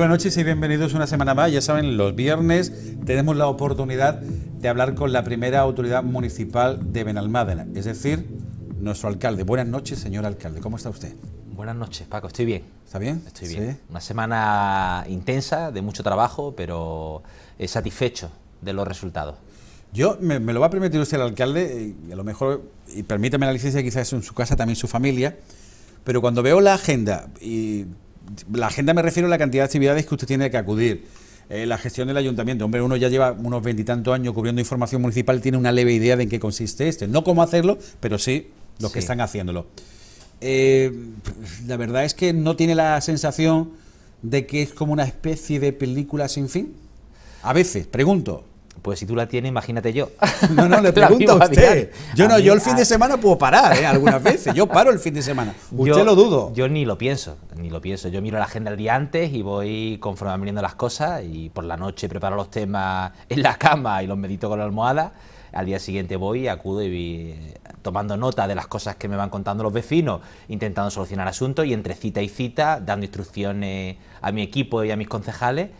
buenas noches y bienvenidos una semana más. Ya saben, los viernes tenemos la oportunidad de hablar con la primera autoridad municipal de Benalmádena, es decir, nuestro alcalde. Buenas noches, señor alcalde. ¿Cómo está usted? Buenas noches, Paco. Estoy bien. ¿Está bien? Estoy bien. Una semana intensa, de mucho trabajo, pero eh, satisfecho de los resultados. Yo, me, lo va a permitir usted el alcalde, y eh, a lo mejor, y permítame la licencia, quizás en su casa también su familia, pero cuando veo la agenda y la agenda me refiero a la cantidad de actividades que usted tiene que acudir. Eh, la gestión del ayuntamiento. Hombre, uno ya lleva unos veintitantos años cubriendo información municipal, tiene una leve idea de en qué consiste este. No cómo hacerlo, pero sí los que están haciéndolo. Eh, la verdad es que no tiene la sensación de que es como una especie de película sin fin. A veces, pregunto. Pues si tú la tienes, imagínate yo. No, no, le pregunto a usted. Yo no, yo el fin de semana puedo parar, ¿eh? Algunas veces. Yo paro el fin de semana. Usted lo dudo. Yo ni lo pienso, ni lo pienso. Yo miro la agenda el día antes y voy conforme van las cosas y por la noche preparo los temas en la cama y los medito con la almohada. Al día siguiente voy, acudo y tomando nota de las cosas que me van contando los vecinos, intentando solucionar asuntos y entre cita y cita, dando instrucciones a mi equipo y a mis concejales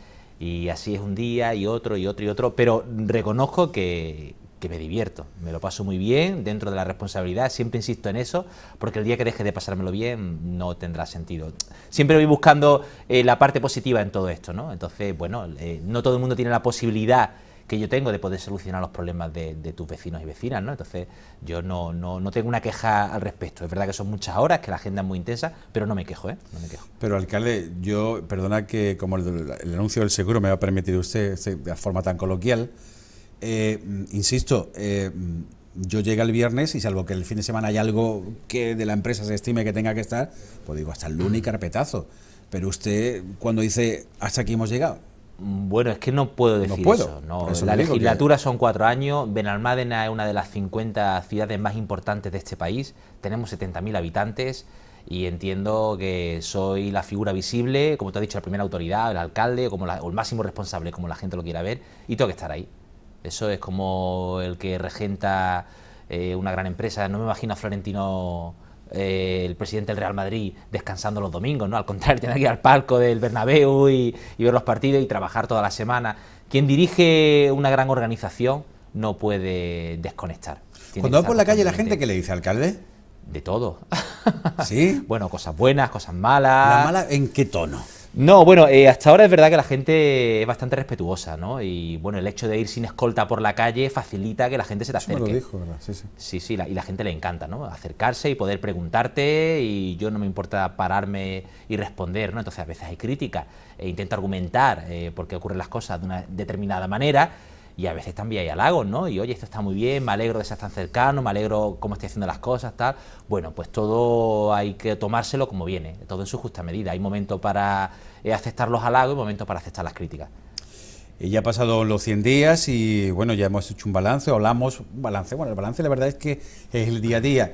y así es un día y otro y otro y otro, pero reconozco que, me divierto, me lo paso muy bien dentro de la responsabilidad, siempre insisto en eso, porque el día que deje de pasármelo bien no tendrá sentido. Siempre voy buscando eh, la parte positiva en todo esto, ¿no? Entonces, bueno, eh, no todo el mundo tiene la posibilidad que yo tengo de poder solucionar los problemas de, tus vecinos y vecinas, ¿no? Entonces, yo no, tengo una queja al respecto. Es verdad que son muchas horas, que la agenda es muy intensa, pero no me quejo, ¿eh? No me quejo. Pero, alcalde, yo, perdona que como el, anuncio del seguro me va a permitir usted de forma tan coloquial, eh, insisto, eh, yo llego el viernes y salvo que el fin de semana hay algo que de la empresa se estime que tenga que estar, pues digo, hasta el lunes y carpetazo. Pero usted, cuando dice, hasta aquí hemos llegado, bueno, es que no puedo decir eso. la legislatura son cuatro años. Benalmádena es una de las 50 ciudades más importantes de este país. Tenemos 70.000 habitantes y entiendo que soy la figura visible, como te ha dicho, la primera autoridad, el alcalde como o el máximo responsable, como la gente lo quiera ver, y tengo que estar ahí. Eso es como el que regenta eh, una gran empresa. No me imagino a Florentino eh, el presidente del Real Madrid descansando los domingos, ¿no? Al contrario, tener que ir al palco del Bernabéu y, ver los partidos y trabajar toda la semana. Quien dirige una gran organización no puede desconectar. ¿Cuándo Cuando va por la calle la gente, ¿qué le dice, alcalde? De todo. ¿Sí? bueno, cosas buenas, cosas malas. mala en qué tono? No, bueno, eh, hasta ahora es verdad que la gente es bastante respetuosa, ¿no? Y bueno, el hecho de ir sin escolta por la calle facilita que la gente se te acerque. Eso lo dijo, ¿verdad? Sí, sí. Sí, sí, la, y la gente le encanta, ¿no? Acercarse y poder preguntarte y yo no me importa pararme y responder, ¿no? Entonces a veces hay crítica e intento argumentar eh, por qué ocurren las cosas de una determinada manera y a veces también hay halagos, ¿no? Y oye, esto está muy bien, me alegro de ser tan cercano, me alegro cómo estoy haciendo las cosas, tal. Bueno, pues todo hay que tomárselo como viene, todo en su justa medida. Hay momento para eh, aceptar los halagos y momento para aceptar las críticas. Eh, ya han pasado los 100 días y bueno, ya hemos hecho un balance, hablamos, balance, bueno, el balance la verdad es que es el día a día,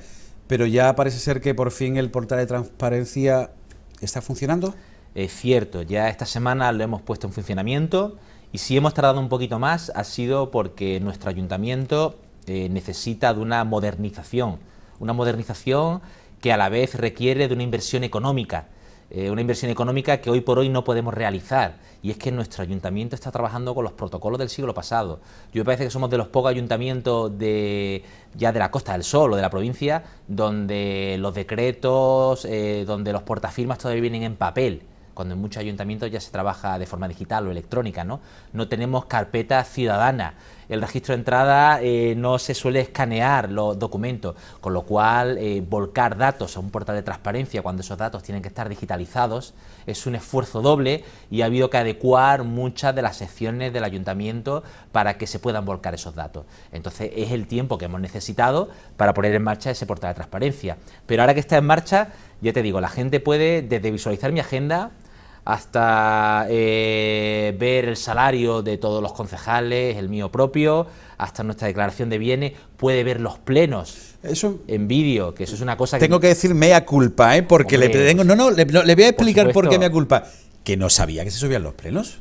pero ya parece ser que por fin el portal de transparencia está funcionando. Es cierto, ya esta semana lo hemos puesto en funcionamiento. Y si hemos tardado un poquito más ha sido porque nuestro ayuntamiento eh, necesita de una modernización, una modernización que a la vez requiere de una inversión económica, eh, una inversión económica que hoy por hoy no podemos realizar. Y es que nuestro ayuntamiento está trabajando con los protocolos del siglo pasado. Yo me parece que somos de los pocos ayuntamientos ya de la Costa del Sol o de la provincia donde los decretos, eh, donde los portafirmas todavía vienen en papel cuando en muchos ayuntamientos ya se trabaja de forma digital o electrónica, ¿no? No tenemos carpeta ciudadana, el registro de entrada eh, no se suele escanear los documentos, con lo cual eh, volcar datos a un portal de transparencia cuando esos datos tienen que estar digitalizados es un esfuerzo doble y ha habido que adecuar muchas de las secciones del ayuntamiento para que se puedan volcar esos datos. Entonces es el tiempo que hemos necesitado para poner en marcha ese portal de transparencia. Pero ahora que está en marcha, ya te digo, la gente puede desde visualizar mi agenda, hasta eh, ver el salario de todos los concejales, el mío propio, hasta nuestra declaración de bienes, puede ver los plenos eso, en vídeo, que eso es una cosa que... Tengo que decir mea culpa, ¿eh? porque le tengo... No, no, le, voy a explicar por, por qué mea culpa. Que no sabía que se subían los plenos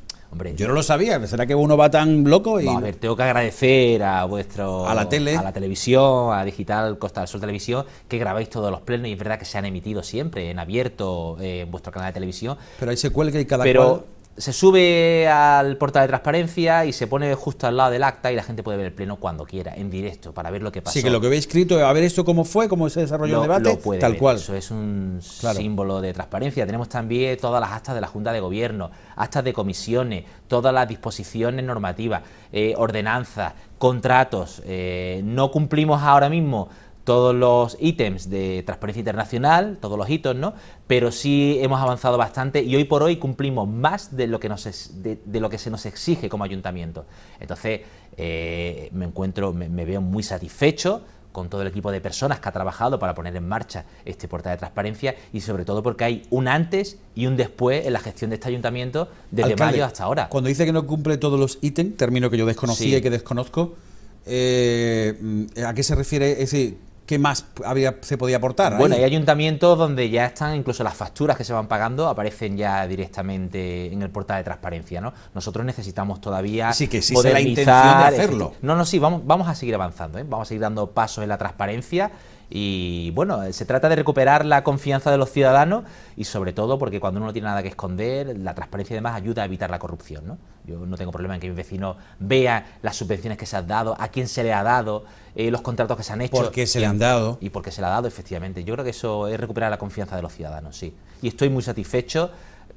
yo no lo sabía, ¿será que uno va tan loco? Y... a ver, tengo que agradecer a vuestro... A la tele. A la televisión, a Digital Costa del Sol Televisión, que grabáis todos los plenos y es verdad que se han emitido siempre en abierto eh, en vuestro canal de televisión. Pero ahí se cuelga y cada cual se sube al portal de transparencia y se pone justo al lado del acta y la gente puede ver el pleno cuando quiera, en directo, para ver lo que pasa Sí, que lo que veis escrito, a ver esto cómo fue, cómo se desarrolló el debate, tal cual. Eso es un símbolo de transparencia. Tenemos también todas las actas de la Junta de Gobierno, actas de comisiones, todas las disposiciones normativas, eh, ordenanzas, contratos. Eh, no cumplimos ahora mismo todos los ítems de transparencia internacional, todos los hitos, ¿no? Pero sí hemos avanzado bastante y hoy por hoy cumplimos más de lo que, nos de, lo que se nos exige como ayuntamiento. Entonces, eh, me encuentro, me, veo muy satisfecho con todo el equipo de personas que ha trabajado para poner en marcha este portal de transparencia y sobre todo porque hay un antes y un después en la gestión de este ayuntamiento desde mayo hasta ahora. Cuando dice que no cumple todos los ítems, término que yo desconocía y que desconozco, eh, ¿a qué se refiere? ese... ¿qué más había, se podía aportar? Bueno, hay ayuntamientos donde ya están incluso las facturas que se van pagando aparecen ya directamente en el portal de transparencia, ¿no? Nosotros necesitamos todavía sí que sí, hacerlo. No, no, sí, vamos, vamos a seguir avanzando, ¿eh? vamos a seguir dando pasos en la transparencia y bueno, se trata de recuperar la confianza de los ciudadanos y sobre todo porque cuando uno no tiene nada que esconder, la transparencia y demás ayuda a evitar la corrupción. ¿no? Yo no tengo problema en que mi vecino vea las subvenciones que se han dado, a quién se le ha dado, eh, los contratos que se han hecho. Porque se le han dado. Y porque se le ha dado, efectivamente. Yo creo que eso es recuperar la confianza de los ciudadanos, sí. Y estoy muy satisfecho,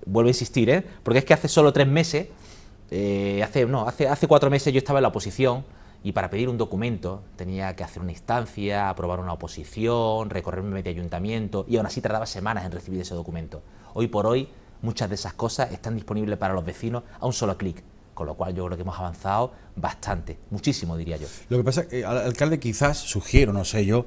vuelvo a insistir, ¿eh? porque es que hace solo tres meses, eh, hace, no, hace, hace cuatro meses yo estaba en la oposición y para pedir un documento tenía que hacer una instancia, aprobar una oposición, recorrer un medio ayuntamiento y aún así tardaba semanas en recibir ese documento. Hoy por hoy muchas de esas cosas están disponibles para los vecinos a un solo clic. Con lo cual yo creo que hemos avanzado bastante, muchísimo diría yo. Lo que pasa es que eh, al alcalde quizás sugiero, no sé yo,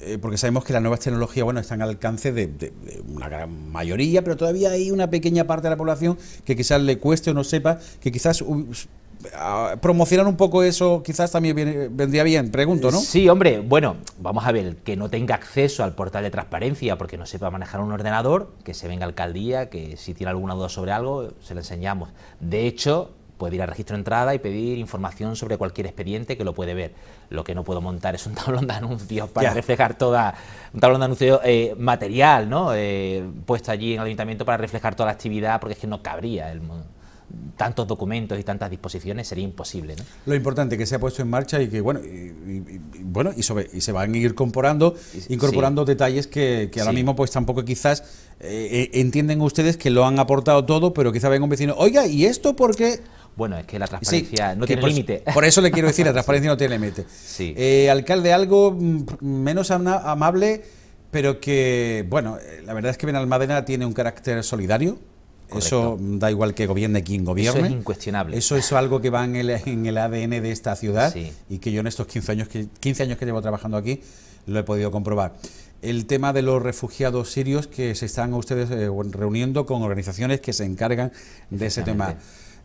eh, porque sabemos que las nuevas tecnologías bueno, están al alcance de, de, una gran mayoría, pero todavía hay una pequeña parte de la población que quizás le cueste o no sepa, que quizás promocionar un poco eso quizás también vendría bien, pregunto, ¿no? Sí, hombre, bueno, vamos a ver, que no tenga acceso al portal de transparencia porque no sepa manejar un ordenador, que se venga a alcaldía, que si tiene alguna duda sobre algo, se la enseñamos. De hecho, puede ir al registro de entrada y pedir información sobre cualquier expediente que lo puede ver. Lo que no puedo montar es un tablón de anuncios para reflejar toda, un tablón de anuncios eh, material, ¿no? Eh, puesto allí en el ayuntamiento para reflejar toda la actividad, porque es que no cabría el mundo tantos documentos y tantas disposiciones sería imposible. Lo importante que se ha puesto en marcha y que bueno y, bueno y, se van a ir incorporando incorporando detalles que, ahora mismo pues tampoco quizás eh, eh, entienden ustedes que lo han aportado todo pero quizá venga un vecino oiga y esto por qué? bueno, es que la transparencia no tiene límite. Por eso le quiero decir, la transparencia no tiene límite. Sí. Eh, alcalde, algo mm, menos amable, pero que, bueno, la verdad es que Benalmádena tiene un carácter solidario, eso da igual que gobierne quien gobierne. Eso es incuestionable. Eso es algo que va en el, en ADN de esta ciudad y que yo en estos 15 años que, años que llevo trabajando aquí lo he podido comprobar. El tema de los refugiados sirios que se están ustedes eh, reuniendo con organizaciones que se encargan de ese tema.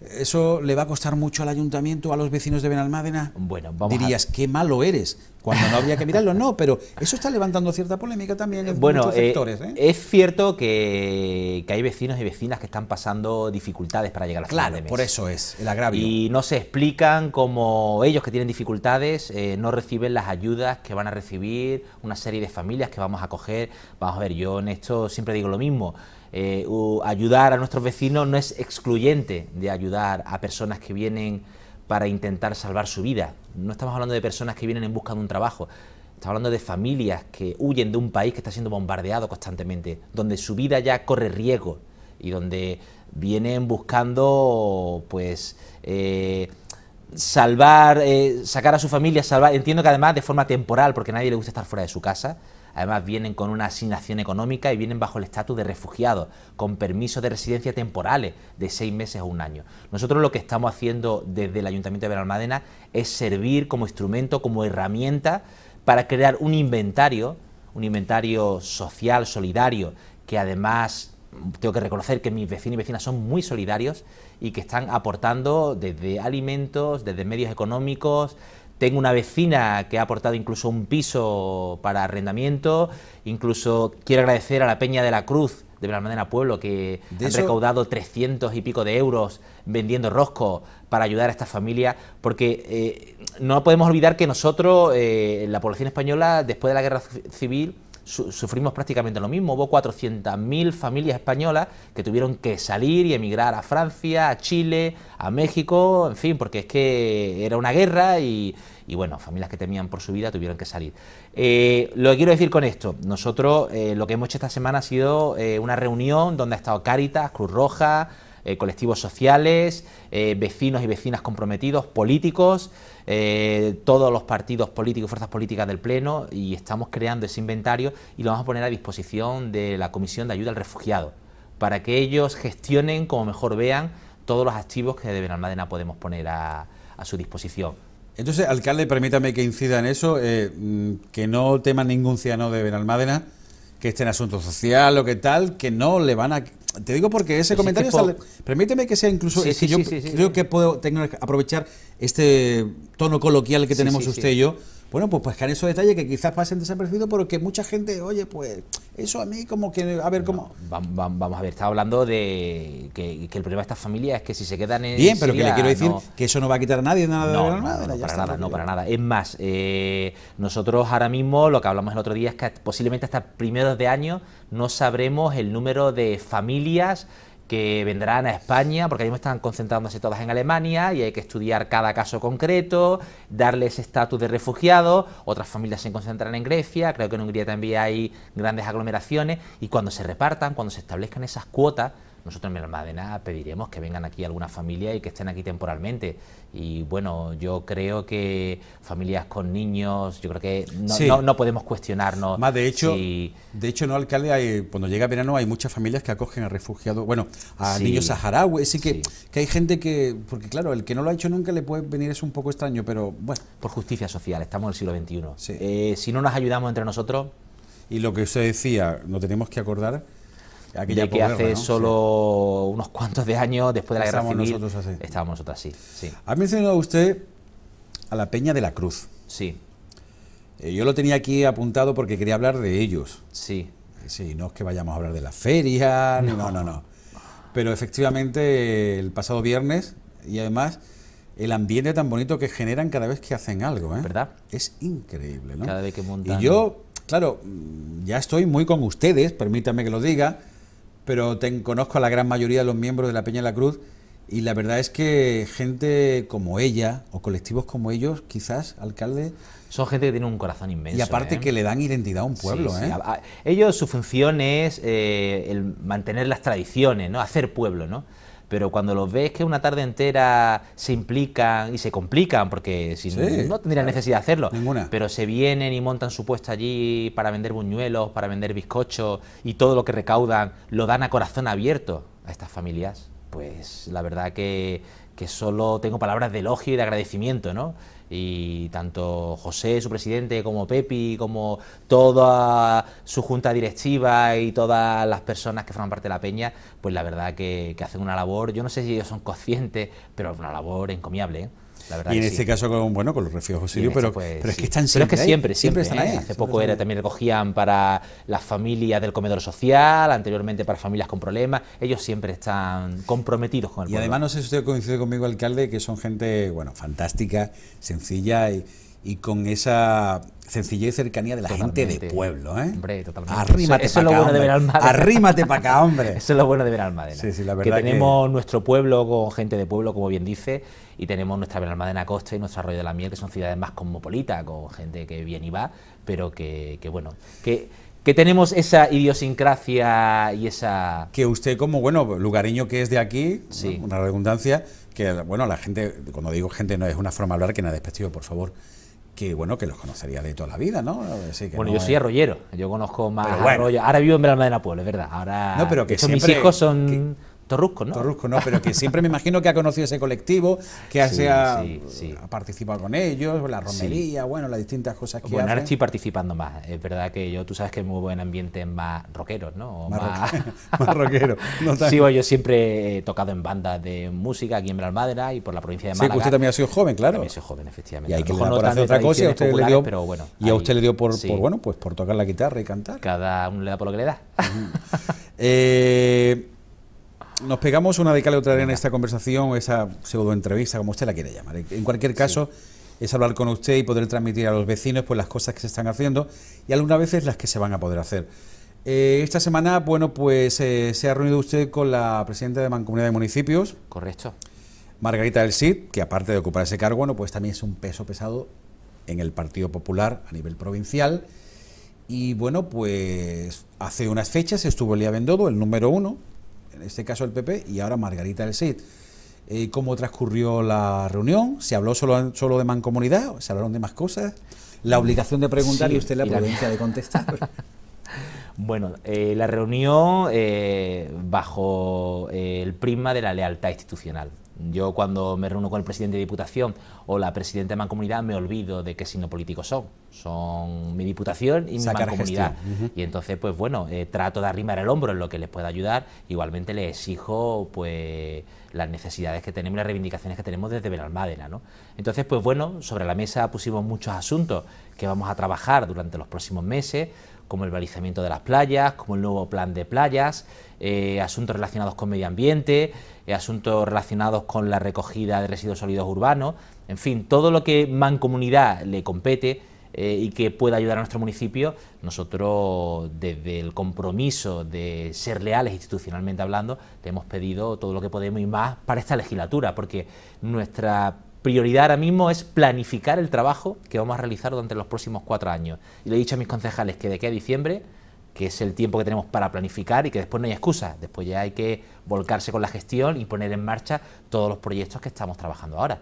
¿Eso le va a costar mucho al ayuntamiento, a los vecinos de Benalmádena? Bueno, Dirías, qué malo eres, cuando no había que mirarlo. No, pero eso está levantando cierta polémica también en bueno, muchos eh, sectores. ¿eh? Es cierto que, hay vecinos y vecinas que están pasando dificultades para llegar a claro, de por eso es el agravio. Y no se explican cómo ellos que tienen dificultades eh, no reciben las ayudas que van a recibir una serie de familias que vamos a coger. Vamos a ver, yo en esto siempre digo lo mismo. Eh, ayudar a nuestros vecinos no es excluyente de ayudar a personas que vienen para intentar salvar su vida. No estamos hablando de personas que vienen en busca de un trabajo. Estamos hablando de familias que huyen de un país que está siendo bombardeado constantemente, donde su vida ya corre riesgo y donde vienen buscando, pues, eh, salvar, eh, sacar a su familia, salvar. Entiendo que además de forma temporal, porque a nadie le gusta estar fuera de su casa, Además vienen con una asignación económica y vienen bajo el estatus de refugiados, con permisos de residencia temporales de seis meses o un año. Nosotros lo que estamos haciendo desde el Ayuntamiento de veralmadena es servir como instrumento, como herramienta para crear un inventario, un inventario social, solidario, que además tengo que reconocer que mis vecinos y vecinas son muy solidarios y que están aportando desde alimentos, desde medios económicos, tengo una vecina que ha aportado incluso un piso para arrendamiento, incluso quiero agradecer a la Peña de la Cruz de Belalmadena Pueblo, que han recaudado 300 y pico de euros vendiendo rosco para ayudar a esta familia, porque eh, no podemos olvidar que nosotros, eh, la población española, después de la guerra civil, sufrimos prácticamente lo mismo. Hubo 400.000 familias españolas que tuvieron que salir y emigrar a Francia, a Chile, a México, en fin, porque es que era una guerra y, y bueno, familias que temían por su vida tuvieron que salir. Eh, lo que quiero decir con esto, nosotros eh, lo que hemos hecho esta semana ha sido eh, una reunión donde ha estado Cáritas, Cruz Roja, eh, colectivos sociales, eh, vecinos y vecinas comprometidos, políticos, eh, todos los partidos políticos, y fuerzas políticas del Pleno y estamos creando ese inventario y lo vamos a poner a disposición de la Comisión de Ayuda al Refugiado para que ellos gestionen como mejor vean todos los activos que de Benalmádena podemos poner a, a su disposición. Entonces, alcalde, permítame que incida en eso, mm, que no tema ningún ciudadano de Benalmádena que esté en asuntos social o que tal, que no le van a... Te digo porque ese pues comentario... permíteme que sea incluso... yo creo que puedo aprovechar este tono coloquial que tenemos usted y yo bueno, pues que pues, en esos detalles que quizás pasen desapercibidos, pero que mucha gente, oye, pues eso a mí como que, a ver cómo... vamos a ver, estaba hablando de que, el problema de estas familias es que si se quedan en... Bien, pero que le quiero decir que eso no va a quitar a nadie, nada, de nada, nada, para nada, no, para nada. Es más, eh, nosotros ahora mismo, lo que hablamos el otro día es que posiblemente hasta primeros de año no sabremos el número de familias que vendrán a España, porque ahí me están concentrándose todas en Alemania y hay que estudiar cada caso concreto, darles estatus de refugiado, otras familias se concentran en Grecia, creo que en Hungría también hay grandes aglomeraciones y cuando se repartan, cuando se establezcan esas cuotas, nosotros en Almadena pediremos que vengan aquí algunas familias y que estén aquí temporalmente. Y bueno, yo creo que familias con niños, yo creo que no, podemos cuestionarnos. Más de hecho, de hecho no alcalde, cuando llega verano hay muchas familias que acogen a refugiados, bueno, a niños saharauis, así que, que hay gente que, porque claro, el que no lo ha hecho nunca le puede venir es un poco extraño, pero bueno. Por justicia social, estamos en el siglo XXI. Eh, si no nos ayudamos entre nosotros... Y lo que usted decía, no tenemos que acordar Aquella de que hace solo unos cuantos de años, después de la Guerra Civil, nosotros estábamos nosotros así. Sí. Ha mencionado usted a la Peña de la Cruz. Sí. Eh, yo lo tenía aquí apuntado porque quería hablar de ellos. Sí. Sí, no es que vayamos a hablar de la feria, no, no, no. Pero efectivamente el pasado viernes y además el ambiente tan bonito que generan cada vez que hacen algo, ¿eh? ¿Verdad? Es increíble, ¿no? Cada vez que Y yo, claro, ya estoy muy con ustedes, permítanme que lo diga, pero conozco a la gran mayoría de los miembros de la Peña de la Cruz y la verdad es que gente como ella o colectivos como ellos, quizás, alcalde... Son gente que tiene un corazón inmenso. Y aparte ¿eh? que le dan identidad a un pueblo. ¿eh? ellos su función es eh, el mantener las tradiciones, ¿no? hacer pueblo. ¿no? pero cuando los ves que una tarde entera se implican y se complican, porque si no, no tendrían necesidad de hacerlo, pero se vienen y montan su puesto allí para vender buñuelos, para vender bizcochos y todo lo que recaudan lo dan a corazón abierto a estas familias, pues la verdad que, que solo tengo palabras de elogio y de agradecimiento, ¿no? y tanto José, su presidente, como Pepi, como toda su junta directiva y todas las personas que forman parte de la peña, pues la verdad que, que hacen una labor, yo no sé si ellos son conscientes, pero es una labor encomiable. ¿eh? y en este caso, con, bueno, con los refugios, auxilio, este pero, es que están siempre. siempre, están ¿eh? ahí. Hace poco era también recogían para las familias del comedor social, anteriormente para familias con problemas. Ellos siempre están comprometidos con el Y además, no sé si usted coincide conmigo, alcalde, que son gente, bueno, fantástica, sencilla y y con esa sencillez y cercanía de la gente de pueblo, ¿eh? Hombre, totalmente. Arrímate eso, para acá, hombre. Arrímate para acá, hombre. Eso es lo bueno de ver Sí, sí, la verdad que tenemos nuestro pueblo con gente de pueblo, como bien dice, y tenemos nuestra Benalmádena Costa y nuestro Arroyo de la Miel, que son ciudades más cosmopolitas, con gente que viene y va, pero que, bueno, que tenemos esa idiosincrasia y esa... Que usted como, bueno, lugareño que es de aquí, una redundancia, que, bueno, la gente, cuando digo gente no es una forma de hablar que nada, despectivo, por favor, que bueno, que los conocería de toda la vida, ¿no? bueno, yo soy arroyero, yo conozco más arroyos. arroyo. Ahora vivo en la Puebla, es verdad. Ahora que mis hijos son Torrusco, ¿no? Torrusco, ¿no? Pero que siempre me imagino que ha conocido ese colectivo, que ha, participado con ellos, la romería, bueno, las distintas cosas que Bueno, ahora participando más. Es verdad que yo, tú sabes que es muy buen ambiente más rockeros, ¿no? más, sí, yo siempre he tocado en bandas de música aquí en madera y por la provincia de Málaga. Sí, usted también ha sido joven, claro. También soy joven, efectivamente. Y hay que por otra cosa a usted le dio, y a usted le dio por, bueno, pues por tocar la guitarra y cantar. Cada uno le da por lo que le da. eh nos pegamos una de cada otra en esta conversación, esa entrevista, como usted la quiere llamar. En cualquier caso, es hablar con usted y poder transmitir a los vecinos pues, las cosas que se están haciendo y algunas veces las que se van a poder hacer. Eh, esta semana, bueno, pues eh, se ha reunido usted con la presidenta de Mancomunidad de Municipios. Correcto. Margarita del Cid, que aparte de ocupar ese cargo, bueno, pues también es un peso pesado en el Partido Popular a nivel provincial. Y bueno, pues hace unas fechas estuvo Elía Bendodo, el número uno, en este caso el PP y ahora Margarita del Cid. Eh, ¿Cómo transcurrió la reunión? ¿Se habló solo, de mancomunidad? ¿Se hablaron de más cosas? La mm. obligación de preguntar y usted la prudencia de contestar. Bueno, eh, la reunión eh, bajo el prisma de la lealtad institucional. Yo cuando me reúno con el presidente de Diputación o la presidenta de Mancomunidad me olvido de qué signo político son. Son mi Diputación y mi Mancomunidad. Y entonces, pues bueno, eh, trato de arrimar el hombro en lo que les pueda ayudar. Igualmente les exijo pues las necesidades que tenemos, las reivindicaciones que tenemos desde Benalmádena. Entonces, pues bueno, sobre la mesa pusimos muchos asuntos que vamos a trabajar durante los próximos meses como el balizamiento de las playas, como el nuevo plan de playas, eh, asuntos relacionados con medio ambiente, eh, asuntos relacionados con la recogida de residuos sólidos urbanos, en fin, todo lo que mancomunidad le compete eh, y que pueda ayudar a nuestro municipio, nosotros desde el compromiso de ser leales institucionalmente hablando, le hemos pedido todo lo que podemos y más para esta legislatura, porque nuestra prioridad ahora mismo es planificar el trabajo que vamos a realizar durante los próximos cuatro años. Y le he dicho a mis concejales que de aquí a diciembre, que es el tiempo que tenemos para planificar y que después no hay excusa, después ya hay que volcarse con la gestión y poner en marcha todos los proyectos que estamos trabajando ahora.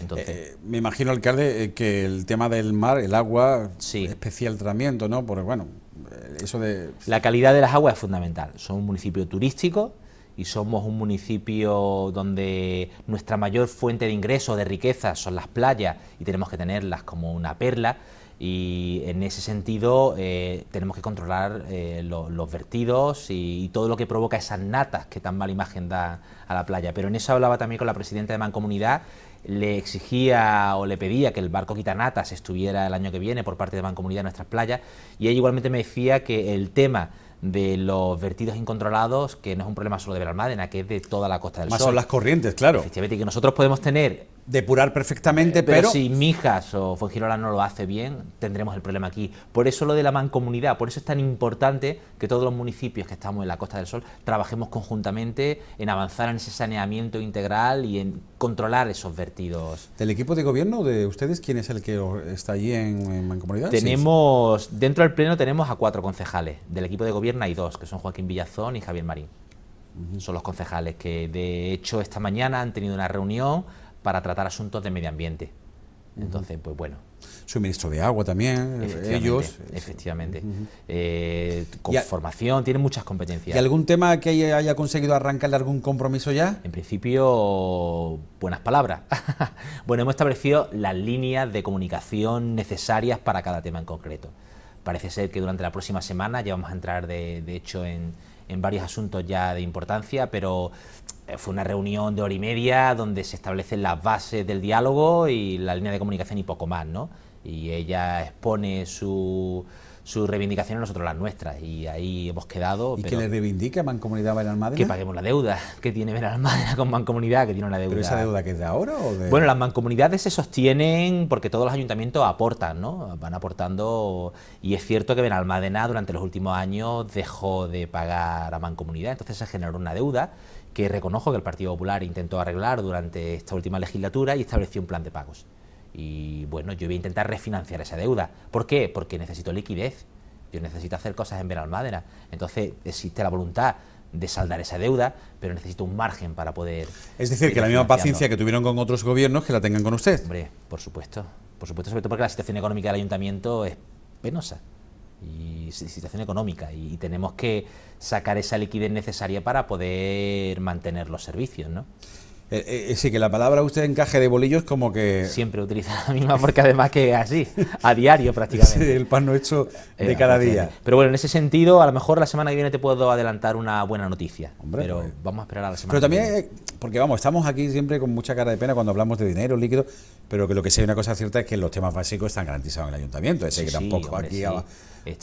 Entonces, eh, me imagino, alcalde, eh, que el tema del mar, el agua, especial tratamiento, ¿no? Porque bueno, eh, eso de... La calidad de las aguas es fundamental. son un municipio turístico, y somos un municipio donde nuestra mayor fuente de ingresos, de riqueza, son las playas y tenemos que tenerlas como una perla y en ese sentido eh, tenemos que controlar eh, los vertidos y, todo lo que provoca esas natas que tan mala imagen da a la playa. Pero en eso hablaba también con la presidenta de Mancomunidad, le exigía o le pedía que el barco Quitanatas estuviera el año que viene por parte de Mancomunidad en nuestras playas y ella igualmente me decía que el tema de los vertidos incontrolados, que no es un problema solo de sino que es de toda la Costa del sur. Sol. Más son las corrientes, claro. y que nosotros podemos tener depurar perfectamente, eh, pero, si Mijas o Fuengirola no lo hace bien, tendremos el problema aquí. Por eso lo de la mancomunidad, por eso es tan importante que todos los municipios que estamos en la Costa del Sol trabajemos conjuntamente en avanzar en ese saneamiento integral y en controlar esos vertidos. ¿Del equipo de gobierno de ustedes quién es el que está allí en, mancomunidad? Tenemos, dentro del pleno tenemos a cuatro concejales, del equipo de gobierno hay dos, que son Joaquín Villazón y Javier Marín. Son los concejales que de hecho esta mañana han tenido una reunión para tratar asuntos de medio ambiente. Entonces, pues bueno. Suministro de agua también, eh, efectivamente, ellos. Efectivamente. Eh, formación, tiene muchas competencias. ¿Y algún tema que haya conseguido arrancarle algún compromiso ya? En principio, buenas palabras. bueno, hemos establecido las líneas de comunicación necesarias para cada tema en concreto. Parece ser que durante la próxima semana ya vamos a entrar, de hecho, en, en varios asuntos ya de importancia, pero eh, fue una reunión de hora y media donde se establecen las bases del diálogo y la línea de comunicación y poco más, ¿no? Y ella expone su sus reivindicaciones, nosotros las nuestras. Y ahí hemos quedado. ¿Y qué que le reivindica Mancomunidad Benalmádena? Que paguemos la deuda que tiene Benalmádena con Mancomunidad, que tiene una deuda. ¿Pero esa deuda que es de ahora o de.? Bueno, las mancomunidades se sostienen porque todos los ayuntamientos aportan, ¿no? Van aportando. Y es cierto que Benalmádena durante los últimos años dejó de pagar a Mancomunidad, entonces se generó una deuda que reconozco que el Partido Popular intentó arreglar durante esta última legislatura y estableció un plan de pagos. Y bueno, yo voy a intentar refinanciar esa deuda. ¿Por qué? Porque necesito liquidez. Yo necesito hacer cosas en Benalmádena. Entonces existe la voluntad de saldar esa deuda, pero necesito un margen para poder... Es decir, que la misma paciencia que tuvieron con otros gobiernos, que la tengan con usted. Hombre, por supuesto. Por supuesto, sobre todo porque la situación económica del ayuntamiento es penosa. Y situación económica. Y tenemos que sacar esa liquidez necesaria para poder mantener los servicios, ¿no? Eh, eh, eh, sí, que la palabra usted encaje de bolillos como que... Siempre utiliza la misma porque además que así, a diario prácticamente. Sí, el pan no hecho de cada día. Pero bueno, en ese sentido, a lo mejor la semana que viene te puedo adelantar una buena noticia. Hombre, pero pues. vamos a esperar a la semana Pero también, porque vamos, estamos aquí siempre con mucha cara de pena cuando hablamos de dinero líquido, pero que lo que sí una cosa cierta es que los temas básicos están garantizados en el ayuntamiento. Ese gran que tampoco aquí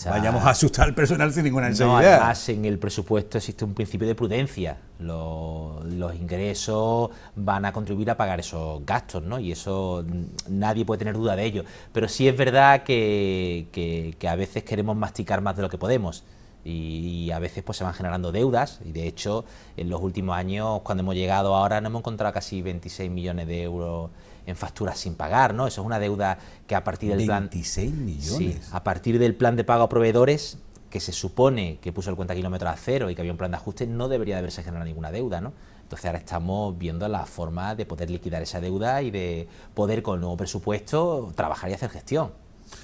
vayamos a asustar al personal sin ninguna necesidad. además, en el presupuesto existe un principio de prudencia. Los, ingresos van a contribuir a pagar esos gastos, ¿no? Y eso mm, nadie puede tener duda de ello. Pero sí es verdad que, a veces queremos masticar más de lo que podemos. Y, a veces pues se van generando deudas y de hecho en los últimos años cuando hemos llegado ahora no hemos encontrado casi 26 millones de euros en facturas sin pagar, ¿no? Eso es una deuda que a partir del plan... 26 millones. a partir del plan de pago a proveedores, que se supone que puso el cuenta kilómetro a cero y que había un plan de ajuste, no debería de haberse generado ninguna deuda, ¿no? Entonces ahora estamos viendo la forma de poder liquidar esa deuda y de poder con el nuevo presupuesto trabajar y hacer gestión.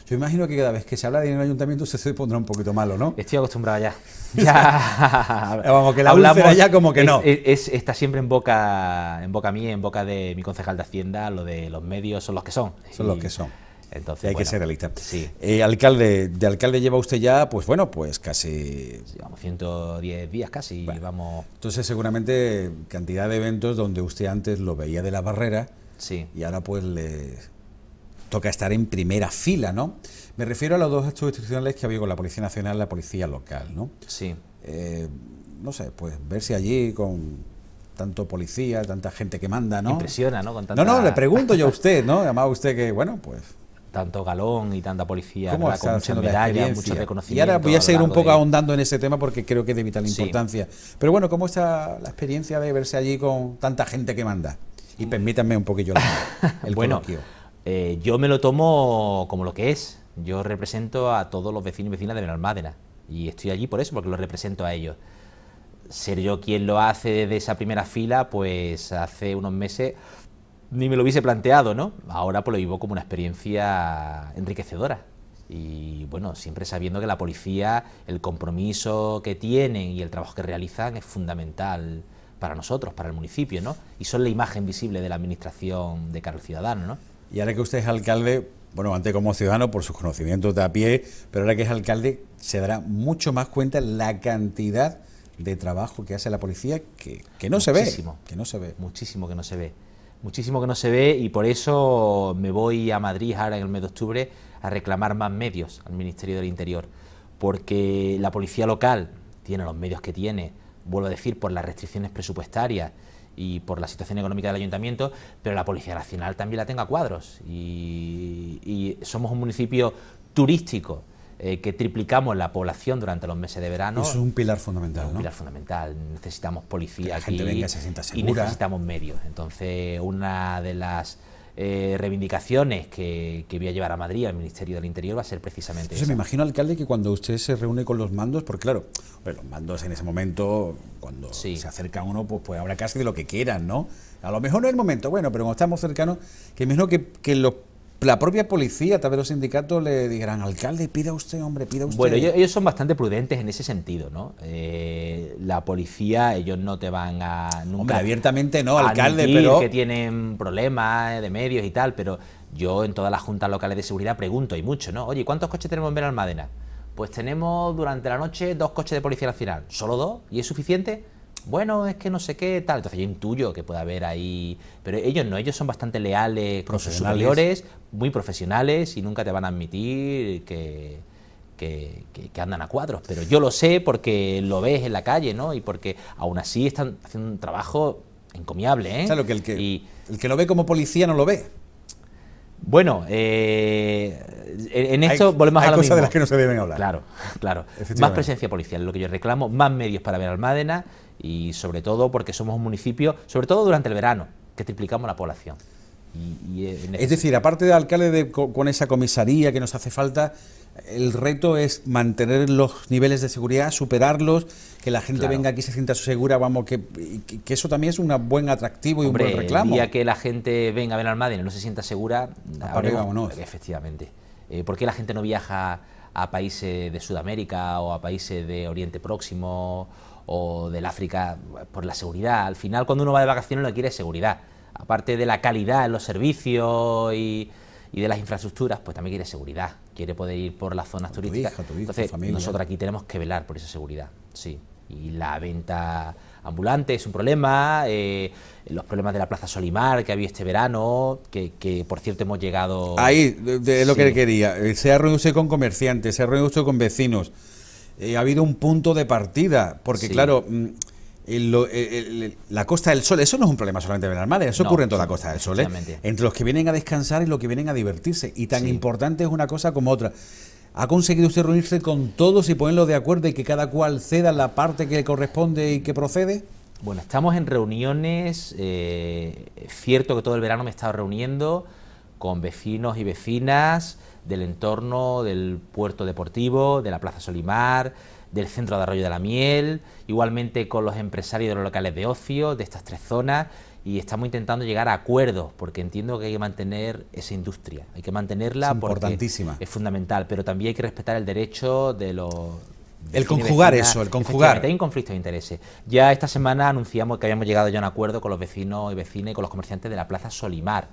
Yo imagino que cada vez que se habla de dinero en ayuntamiento usted se pondrá un poquito malo, ¿no? Estoy acostumbrado ya. ya. Ah, vamos, que la Hablamos, ya como que no. Es, está siempre en boca, en boca mía, en boca de mi concejal de Hacienda, lo de los medios son los que son. Son los que son. Entonces, hay que ser realista. Sí. Eh, alcalde, de alcalde lleva usted ya, pues bueno, pues casi... Llevamos 110 días casi, vamos... Entonces seguramente cantidad de eventos donde usted antes lo veía de la barrera sí. y ahora pues le toca estar en primera fila, ¿no? Me refiero a los dos actos institucionales que había con la Policía Nacional y la Policía Local, ¿no? Sí. Eh, no sé, pues verse allí con tanto policía, tanta gente que manda, ¿no? Impresiona, ¿no? No, no, le pregunto yo a usted, ¿no? Además usted que, bueno, pues... Tanto galón y tanta policía, con mucha medallas, mucho reconocimiento. Y ahora voy a seguir un poco ahondando en ese tema porque creo que es de vital importancia. Pero bueno, ¿cómo está la experiencia de verse allí con tanta gente que manda? Y mm. permítanme un poquillo el bueno, coloquio. Eh, yo me lo tomo como lo que es. Yo represento a todos los vecinos y vecinas de Benalmádena y estoy allí por eso, porque lo represento a ellos. Ser yo quien lo hace de esa primera fila, pues hace unos meses ni me lo hubiese planteado, ¿no? Ahora pues lo vivo como una experiencia enriquecedora. Y bueno, siempre sabiendo que la policía, el compromiso que tienen y el trabajo que realizan es fundamental para nosotros, para el municipio, ¿no? Y son la imagen visible de la administración de Carlos al ciudadano, ¿no? Y ahora que usted es alcalde, bueno, antes como ciudadano por sus conocimientos de a pie, pero ahora que es alcalde se dará mucho más cuenta la cantidad de trabajo que hace la policía que, no se ve. Que no se ve. Muchísimo que no se ve. Muchísimo que no se ve y por eso me voy a Madrid ahora en el mes de octubre a reclamar más medios al Ministerio del Interior. Porque la policía local tiene los medios que tiene, vuelvo a decir, por las restricciones presupuestarias, y por la situación económica del ayuntamiento, pero la Policía Nacional también la tenga cuadros. Y, somos un municipio turístico. Eh, que triplicamos la población durante los meses de verano. es un pilar fundamental, es un pilar fundamental. Necesitamos policía y necesitamos medios. Entonces, una de las eh, reivindicaciones que, voy a llevar a Madrid, al Ministerio del Interior, va a ser precisamente eso. me imagino, alcalde, que cuando usted se reúne con los mandos, porque claro, los mandos en ese momento, cuando se acerca uno, pues, pues habla casi de lo que quieran, ¿no? A lo mejor no es el momento, bueno, pero cuando estamos cercanos, que menos que, que los la propia policía, tal vez los sindicatos le dirán, alcalde, pida usted, hombre, pida usted. Bueno, ellos, son bastante prudentes en ese sentido, ¿no? Eh, la policía, ellos no te van a nunca... Hombre, abiertamente no, alcalde, pero... que tienen problemas de medios y tal, pero yo en todas las juntas locales de seguridad pregunto, y mucho, ¿no? Oye, ¿cuántos coches tenemos en Benalmádena? Pues tenemos durante la noche dos coches de Policía Nacional. ¿Solo dos? ¿Y es suficiente? bueno, es que no sé qué, tal. Entonces yo intuyo que puede haber ahí... Pero ellos no, ellos son bastante leales, profesionales, muy profesionales y nunca te van a admitir que, que, andan a cuadros. Pero yo lo sé porque lo ves en la calle, ¿no? Y porque aún así están haciendo un trabajo encomiable, ¿eh? el que, lo ve como policía no lo ve. Bueno, eh, en esto volvemos a lo cosas de las que no se deben hablar. Claro, claro. Más presencia policial, es lo que yo reclamo, más medios para ver Almádena, y sobre todo porque somos un municipio, sobre todo durante el verano, que triplicamos la población. Y, eh, es decir, aparte de alcalde con esa comisaría que nos hace falta, el reto es mantener los niveles de seguridad, superarlos, que la gente venga aquí y se sienta segura, vamos, que, eso también es un buen atractivo y un buen reclamo. El día que la gente venga a ver Madrid y no se sienta segura, vámonos. efectivamente. Eh, ¿Por qué la gente no viaja a países de Sudamérica o a países de Oriente Próximo o del África por la seguridad. Al final, cuando uno va de vacaciones, lo quiere seguridad. Aparte de la calidad en los servicios y, de las infraestructuras, pues también quiere seguridad. Quiere poder ir por las zonas turísticas. Entonces, nosotros aquí tenemos que velar por esa seguridad. Sí. Y la venta ambulante es un problema, eh, los problemas de la Plaza Solimar que había este verano, que, por cierto hemos llegado... Ahí, es lo que quería, eh, se ha reunido con comerciantes, se ha reunido con vecinos, eh, ha habido un punto de partida, porque claro, mm, la Costa del Sol, eso no es un problema solamente de Benalmádena, eso ocurre en toda la Costa del Sol, ¿eh? entre los que vienen a descansar y los que vienen a divertirse, y tan importante es una cosa como otra. ¿Ha conseguido usted reunirse con todos y ponerlos de acuerdo y que cada cual ceda la parte que le corresponde y que procede? Bueno, estamos en reuniones, eh, es cierto que todo el verano me he estado reuniendo con vecinos y vecinas, del entorno del puerto deportivo, de la Plaza Solimar, del centro de Arroyo de la Miel, igualmente con los empresarios de los locales de ocio de estas tres zonas y estamos intentando llegar a acuerdos porque entiendo que hay que mantener esa industria, hay que mantenerla Porque es fundamental, pero también hay que respetar el derecho de los el conjugar eso, el conjugar. Hay un conflicto de intereses. Ya esta semana anunciamos que habíamos llegado ya a un acuerdo con los vecinos y vecinas y con los comerciantes de la Plaza Solimar.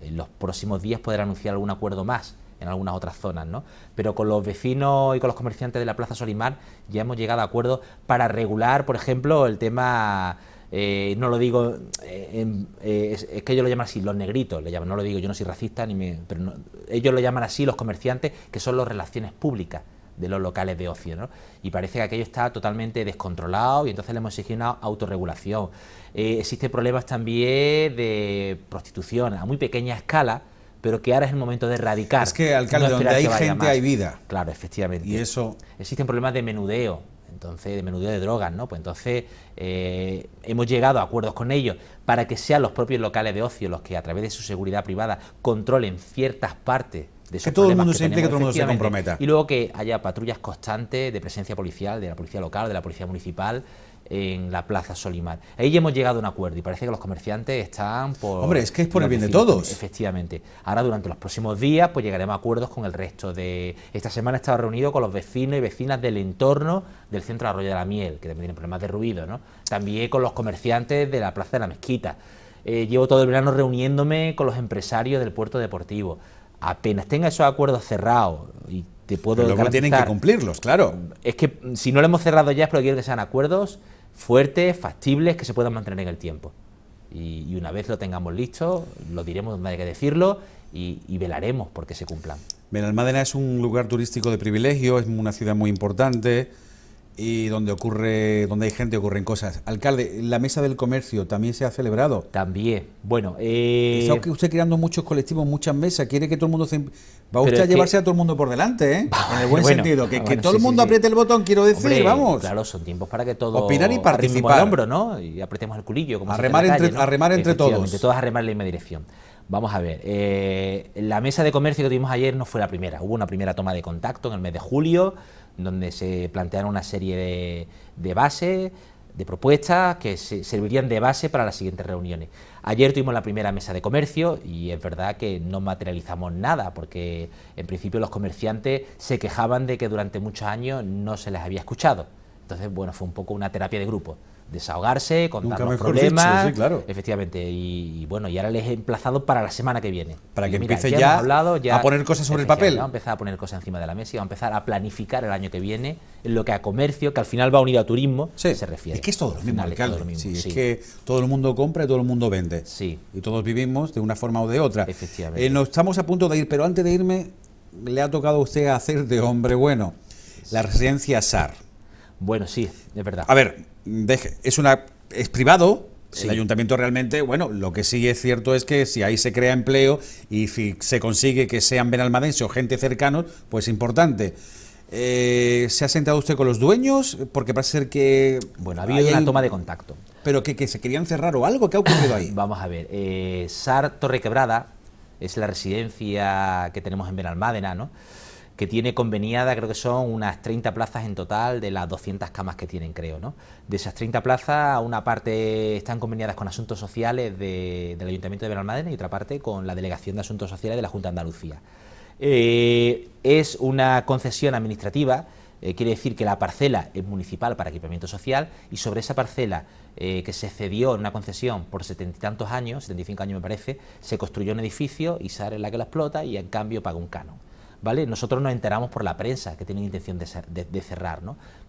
En los próximos días podrá anunciar algún acuerdo más en algunas otras zonas, ¿no? Pero con los vecinos y con los comerciantes de la Plaza Solimar ya hemos llegado a acuerdos para regular, por ejemplo, el tema... Eh, no lo digo, eh, eh, es, que ellos lo llaman así, los negritos, le llaman, no lo digo, yo no soy racista, ni me, pero ellos lo llaman así los comerciantes, que son las relaciones públicas de los locales de ocio, ¿no? Y parece que aquello está totalmente descontrolado y entonces le hemos exigido una autorregulación. existen problemas también de prostitución a muy pequeña escala, pero que ahora es el momento de erradicar. Es que, alcalde, donde hay gente hay vida. Claro, efectivamente. Y eso... Existen problemas de menudeo, entonces, de menudeo de drogas, ¿no? Pues entonces eh, hemos llegado a acuerdos con ellos para que sean los propios locales de ocio los que a través de su seguridad privada controlen ciertas partes de que todo el mundo se que todo el mundo se comprometa. Y luego que haya patrullas constantes de presencia policial, de la policía local, de la policía municipal, en la Plaza Solimar. Ahí hemos llegado a un acuerdo y parece que los comerciantes están por... Hombre, es que es por el bien de todos. Efectivamente. Ahora durante los próximos días pues llegaremos a acuerdos con el resto de... Esta semana he estado reunido con los vecinos y vecinas del entorno del Centro de Arroyo de la Miel, que también tienen problemas de ruido, ¿no? También con los comerciantes de la Plaza de la Mezquita. Eh, llevo todo el verano reuniéndome con los empresarios del puerto deportivo. Apenas tenga esos acuerdos cerrados y te puedo Pero luego tienen que cumplirlos, claro. Es que mm, si no lo hemos cerrado ya es porque quiero que sean acuerdos fuertes, factibles, que se puedan mantener en el tiempo. Y, una vez lo tengamos listo, lo diremos donde hay que decirlo y, velaremos porque se cumplan. Benalmádena es un lugar turístico de privilegio, es una ciudad muy importante, y donde ocurre, donde hay gente ocurren cosas. Alcalde, la mesa del comercio también se ha celebrado. También, bueno. Eh... Está usted creando muchos colectivos, muchas mesas, quiere que todo el mundo se... Va usted a llevarse a todo el mundo por delante, ¿eh? en el buen sentido, que, todo el mundo apriete el botón, quiero decir, vamos. Claro, son tiempos para que todos opinar y participar. hombro, ¿no? Y apretemos el culillo. Como remar entre, entre todos. Todos a en la misma dirección. Vamos a ver, eh, la mesa de comercio que tuvimos ayer no fue la primera. Hubo una primera toma de contacto en el mes de julio donde se plantearon una serie de, de bases, de propuestas que servirían de base para las siguientes reuniones. Ayer tuvimos la primera mesa de comercio y es verdad que no materializamos nada porque en principio los comerciantes se quejaban de que durante muchos años no se les había escuchado. Entonces, bueno, fue un poco una terapia de grupo. Desahogarse, contar Nunca problemas. claro. Efectivamente. Y, bueno, y ahora les he emplazado para la semana que viene. Para que empiece ya, a poner cosas sobre el papel. Va a empezar a poner cosas encima de la mesa y va a empezar a planificar el año que viene en lo que a comercio, que al final va unido a turismo, se refiere. Es que es todo lo mismo, alcalde. Es que todo el mundo compra y todo el mundo vende. Sí. Y todos vivimos de una forma o de otra. Efectivamente. Eh, estamos a punto de ir, pero antes de irme, le ha tocado a usted hacer de hombre bueno. La residencia SAR bueno, sí, es verdad. A ver, es una es privado. El ayuntamiento realmente, bueno, lo que sí es cierto es que si ahí se crea empleo y si se consigue que sean benalmadenses o gente cercana, pues importante. Eh, ¿Se ha sentado usted con los dueños? Porque parece ser que... Bueno, ha habido una toma de contacto. ¿Pero que, se querían cerrar o algo? ¿Qué ha ocurrido ahí? Vamos a ver, eh, SAR Torre Quebrada es la residencia que tenemos en Benalmádena, ¿no? que tiene conveniada, creo que son unas 30 plazas en total de las 200 camas que tienen, creo, ¿no? De esas 30 plazas, una parte están conveniadas con asuntos sociales del Ayuntamiento de Benalmádena y otra parte con la Delegación de Asuntos Sociales de la Junta de Andalucía. Eh, es una concesión administrativa, eh, quiere decir que la parcela es municipal para equipamiento social y sobre esa parcela eh, que se cedió en una concesión por setenta y tantos años, 75 años me parece, se construyó un edificio y es la que la explota y en cambio paga un canon. Nosotros nos enteramos por la prensa que tienen intención de, cerrar,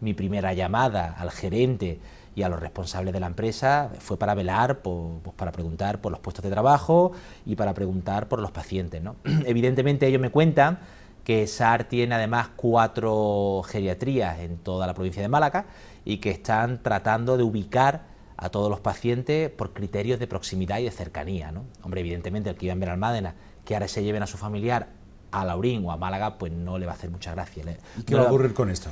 Mi primera llamada al gerente y a los responsables de la empresa fue para velar, pues, para preguntar por los puestos de trabajo y para preguntar por los pacientes, Evidentemente ellos me cuentan que SAR tiene además cuatro geriatrías en toda la provincia de Málaga y que están tratando de ubicar a todos los pacientes por criterios de proximidad y de cercanía. Hombre, evidentemente el que iba ver Benalmádena, que ahora se lleven a su familiar a Laurín o a Málaga, pues no le va a hacer mucha gracia. ¿eh? ¿Qué va a ocurrir con esto?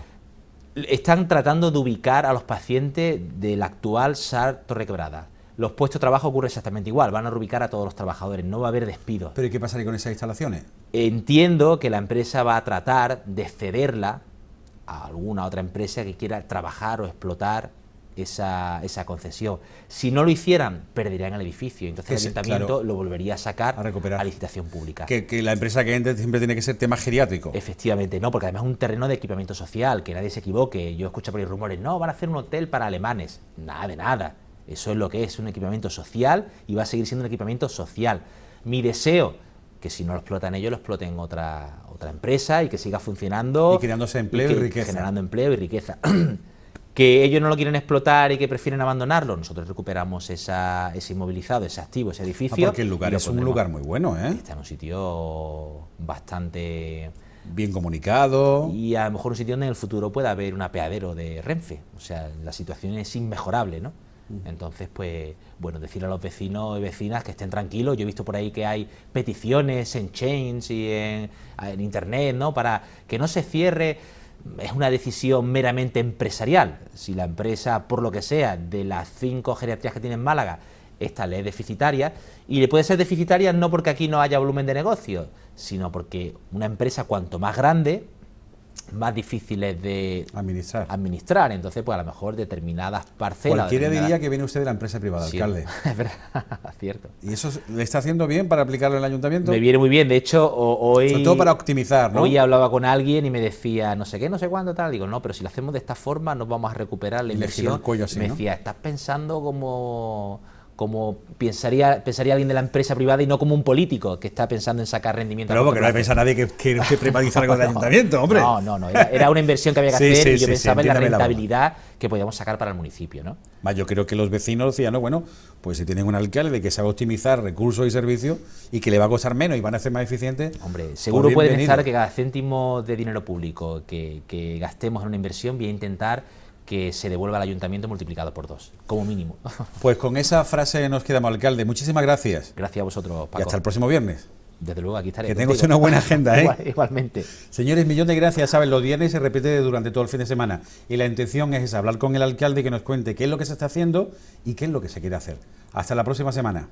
Están tratando de ubicar a los pacientes del actual SAR Quebrada Los puestos de trabajo ocurre exactamente igual, van a ubicar a todos los trabajadores, no va a haber despidos. ¿Pero qué pasaría con esas instalaciones? Entiendo que la empresa va a tratar de cederla a alguna otra empresa que quiera trabajar o explotar esa, esa, concesión. Si no lo hicieran, perderían el edificio. Entonces el ayuntamiento lo volvería a sacar a, licitación pública. Que, la empresa que entre siempre tiene que ser tema geriátrico. Efectivamente, no, porque además es un terreno de equipamiento social, que nadie se equivoque. Yo escucho por ahí rumores, no, van a hacer un hotel para alemanes. Nada de nada. Eso es lo que es, un equipamiento social y va a seguir siendo un equipamiento social. Mi deseo, que si no lo explotan ellos, lo exploten otra, otra empresa y que siga funcionando. Y empleo y riqueza. Generando empleo y riqueza. que ellos no lo quieren explotar y que prefieren abandonarlo, nosotros recuperamos esa, ese inmovilizado, ese activo, ese edificio. Ah, porque el lugar es un lugar muy bueno, ¿eh? Está en un sitio bastante... Bien comunicado. Y a lo mejor un sitio donde en el futuro pueda haber un apeadero de Renfe. O sea, la situación es inmejorable, ¿no? Entonces, pues, bueno, decir a los vecinos y vecinas que estén tranquilos. Yo he visto por ahí que hay peticiones en Chains y en, en Internet, ¿no? Para que no se cierre es una decisión meramente empresarial. Si la empresa, por lo que sea, de las cinco geriatrías que tiene en Málaga, esta le es deficitaria, y le puede ser deficitaria no porque aquí no haya volumen de negocio, sino porque una empresa cuanto más grande, más difíciles de administrar. administrar. Entonces, pues a lo mejor determinadas parcelas. Cualquiera diría que viene usted de la empresa privada, alcalde. Es cierto. ¿Y eso le está haciendo bien para aplicarlo en el ayuntamiento? Me viene muy bien. De hecho, hoy. Sobre todo para optimizar, ¿no? Hoy hablaba con alguien y me decía, no sé qué, no sé cuándo, tal. Digo, no, pero si lo hacemos de esta forma, nos vamos a recuperar la inversión. me decía, estás pensando como como pensaría, pensaría alguien de la empresa privada y no como un político que está pensando en sacar rendimiento. Pero porque no piensa nadie que, que, que algo del ayuntamiento, hombre. No, no, no. Era, una inversión que había que hacer y yo pensaba en la rentabilidad que podíamos sacar para el municipio, ¿no? yo creo que los vecinos decían, no, bueno, pues si tienen un alcalde que sabe optimizar recursos y servicios y que le va a costar menos y van a ser más eficientes. Hombre, pues seguro puede estar que cada céntimo de dinero público que, que gastemos en una inversión voy a intentar que se devuelva al ayuntamiento multiplicado por dos, como mínimo. Pues con esa frase nos quedamos, alcalde. Muchísimas gracias. Gracias a vosotros, Y hasta el próximo viernes. Desde luego, aquí estaré. Que tengo una buena agenda, ¿eh? igualmente. Señores, millón de gracias. Saben, los viernes se repite durante todo el fin de semana. Y la intención es esa, hablar con el alcalde que nos cuente qué es lo que se está haciendo y qué es lo que se quiere hacer. Hasta la próxima semana.